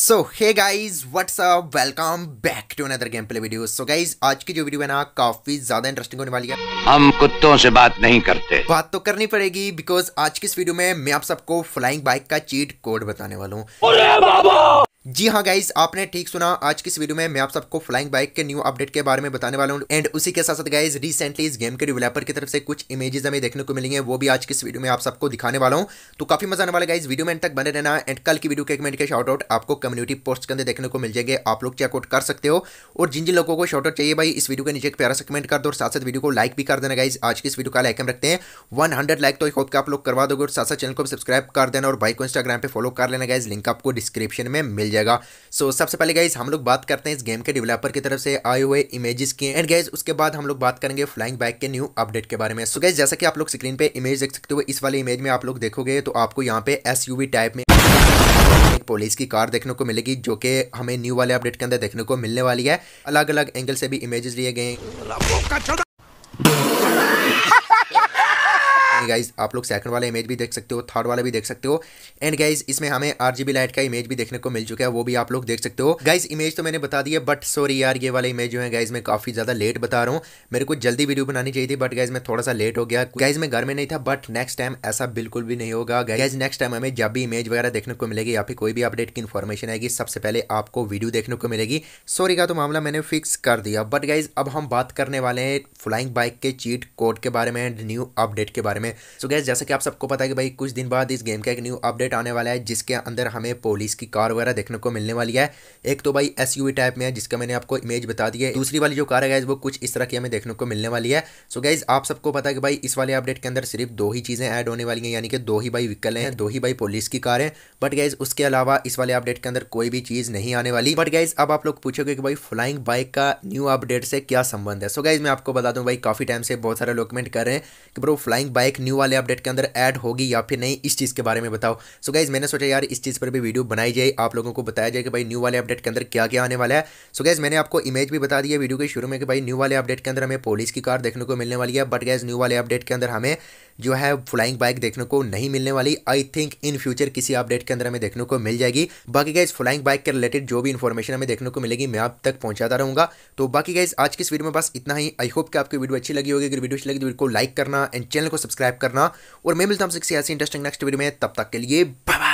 so hey guys what's up welcome back to another game play video so guys आज की जो video है ना काफी ज्यादा इंटरेस्टिंग होने वाली है हम कुत्तों से बात नहीं करते बात तो करनी पड़ेगी बिकॉज आज की इस वीडियो में मैं आप सबको फ्लाइंग बाइक का चीट कोड बताने वाला हूँ जी हाँ गाइज आपने ठीक सुना आज की इस वीडियो में मैं आप सबको फ्लाइंग बाइक के न्यू अपडेट के बारे में बताने वाला हूँ एंड उसी के साथ साथ गाइज रिसेंटली इस गेम के डिवेलपर की तरफ से कुछ इमेजेस हमें देखने को मिलेंगे वो भी आज की इस वीडियो में आप सबको दिखाने वाला हूँ तो काफी मजा आने वाला गाइज वीडियो में तक बने रहना एंड कल की वीडियो के कमेंट के शॉर्ट आउट आपको कम्युनिटी पोस्ट के अंदर देखने को मिल जाएंगे आप लोग चेकआउट कर सकते हो और जिन जिन लोगों को शॉर्ट आउट चाहिए भाई इस वीडियो के नीचे एक प्यारा सा कमेंट कर दो और साथ साथ वीडियो को लाइक भी कर देना गाइज आज की इस वीडियो का लाइक हम रखते हैं वन लाइक तो होप के आप लोग करवा दोगे और साथ साथ चैनल को सब्सक्राइब कर देना और भाई को इंस्टाग्राम पर फॉलो कर लेना गाइज लिंक आपको डिस्क्रिप्शन में मिल जाएगा जाएगा सो so, सबसे पहले गाइज हम लोग बात करते हैं इस गेम के डेवलपर की तरफ से आए हुए इमेजेस की एंड गाइज उसके बाद हम लोग बात करेंगे फ्लाइंग बैक के न्यू अपडेट के बारे में सो so, गाइज जैसा कि आप लोग स्क्रीन पे इमेज देख सकते हो इस वाले इमेज में आप लोग देखोगे तो आपको यहाँ पे एस टाइप में एक पुलिस की कार देखने को मिलेगी जो कि हमें न्यू वाले अपडेट के अंदर देखने को मिलने वाली है अलग अलग एंगल से भी इमेजेस लिए गए हैं गाइज आप लोग सेकंड वाला इमेज भी देख सकते हो थर्ड वाला भी देख सकते हो एंड गाइज इसमें हमें आरजीबी लाइट का इमेज भी देखने को मिल चुका है वो भी आप लोग देख सकते हो गाइज इमेज तो मैंने बता दिया बट सॉरी यार ये वाला इमेज जो है गाइज मैं काफी ज्यादा लेट बता रहा हूँ मेरे को जल्दी वीडियो बनानी चाहिए थी बट गाइज मैं थोड़ा सा लेट हो गया गाइज मैं घर में नहीं था बट नेक्स्ट टाइम ऐसा बिल्कुल भी नहीं होगा गाइज नेक्स्ट टाइम हमें जब भी इमेज वगैरह देखने को मिलेगी या फिर कोई भी अपडेट की इन्फॉर्मेशन आएगी सबसे पहले आपको वीडियो देखने को मिलेगी सॉरी का तो मामला मैंने फिक्स कर दिया बट गाइज अब हम बात करने वाले हैं फ्लाइंग बाइक के चीट कोड के बारे में एंड न्यू अपडेट के बारे में हैं सो गैस जैसा कि आप सबको पता है कि भाई कुछ दिन बाद इस गेम का एक न्यू अपडेट आने वाला है जिसके अंदर हमें पोलिस की कार वगैरह देखने को मिलने वाली है एक तो भाई एस टाइप में है जिसका मैंने आपको इमेज बता दी है दूसरी वाली जो कार है गैस वो कुछ इस तरह की हमें देखने को मिलने वाली है सो गैस आप सबको पता है कि भाई इस वाले अपडेट के अंदर सिर्फ दो ही चीज़ें ऐड होने वाली हैं यानी कि दो ही भाई व्हीकल हैं दो ही भाई पोलिस की कार है बट गैस उसके अलावा इस वाले अपडेट के अंदर कोई भी चीज़ नहीं आने वाली बट गैस अब आप लोग पूछोगे कि भाई फ्लाइंग बाइक का न्यू अपडेट से क्या संबंध है सो so गैस मैं आपको बता दूं भाई काफ़ी टाइम से बहुत सारे लोकमेंट कर रहे हैं कि ब्रो फ्लाइंग बाइक न्यू वाले अपडेट के अंदर ऐड होगी या फिर नहीं इस चीज़ के बारे में बताओ सो so गाइज मैंने सोचा यार इस चीज़ पर भी वीडियो बनाई जाए आप लोगों को बताया जाए कि भाई न्यू वाले अपडेट के अंदर क्या क्या आने वाला है सो so गाइज मैंने आपको इमेज भी बता दी है वीडियो के शुरू में कि भाई न्यू वाले अपडेट के अंदर हमें पुलिस की कार देखने को मिलने वाली है बट गाइज न्यू वाले अपडेट के अंदर हमें जो है फ्लाइंग बाइक देखने को नहीं मिलने वाली आई थिंक इन फ्यूचर किसी अपडेट के अंदर हमें देखने को मिल जाएगी बाकी गाइज फ्लाइंग बाइक के रिलेटेड जो भी इन्फॉर्मेशन हमें देखने को मिलेगी मैं आप तक पहुंचाता रहूंगा तो बाकी गाइज आज की इस वीडियो में बस इतना ही आई होप कि आपकी वीडियो अच्छी लगी होगी अगर वीडियो अच्छी लगी तो वीडियो को लाइक करना एंड चैनल को सब्सक्राइब करना और मैं मिलता हूँ ऐसी इंटरेस्टिंग नेक्स्ट वीडियो में तब तक के लिए बाय